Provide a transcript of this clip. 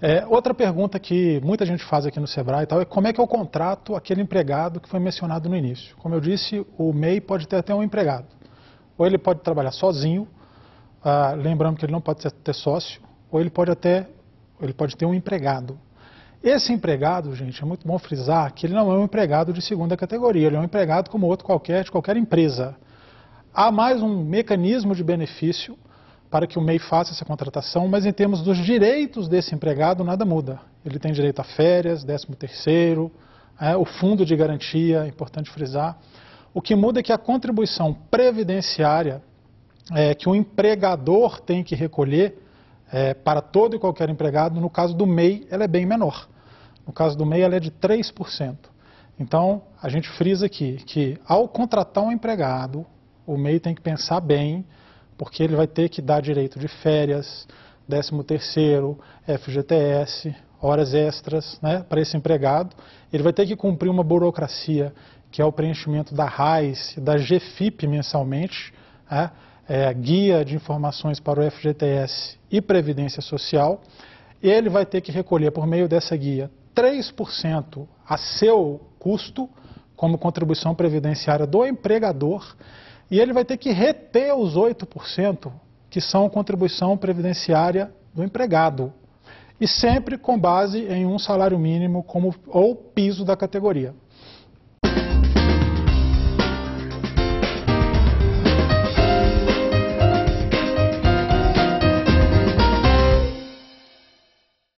É, outra pergunta que muita gente faz aqui no Sebrae e tal é como é que eu contrato aquele empregado que foi mencionado no início. Como eu disse, o MEI pode ter até um empregado. Ou ele pode trabalhar sozinho, ah, lembrando que ele não pode ser, ter sócio, ou ele pode até ele pode ter um empregado. Esse empregado, gente, é muito bom frisar que ele não é um empregado de segunda categoria, ele é um empregado como outro qualquer, de qualquer empresa. Há mais um mecanismo de benefício para que o MEI faça essa contratação, mas em termos dos direitos desse empregado, nada muda. Ele tem direito a férias, 13 terceiro, é, o fundo de garantia, é importante frisar. O que muda é que a contribuição previdenciária é, que o empregador tem que recolher é, para todo e qualquer empregado, no caso do MEI, ela é bem menor. No caso do MEI, ela é de 3%. Então, a gente frisa aqui que ao contratar um empregado, o MEI tem que pensar bem porque ele vai ter que dar direito de férias, 13º, FGTS, horas extras né, para esse empregado. Ele vai ter que cumprir uma burocracia, que é o preenchimento da RAIS, da GFIP mensalmente, né, é, Guia de Informações para o FGTS e Previdência Social. Ele vai ter que recolher, por meio dessa guia, 3% a seu custo, como contribuição previdenciária do empregador, e ele vai ter que reter os 8% que são contribuição previdenciária do empregado. E sempre com base em um salário mínimo como ou piso da categoria.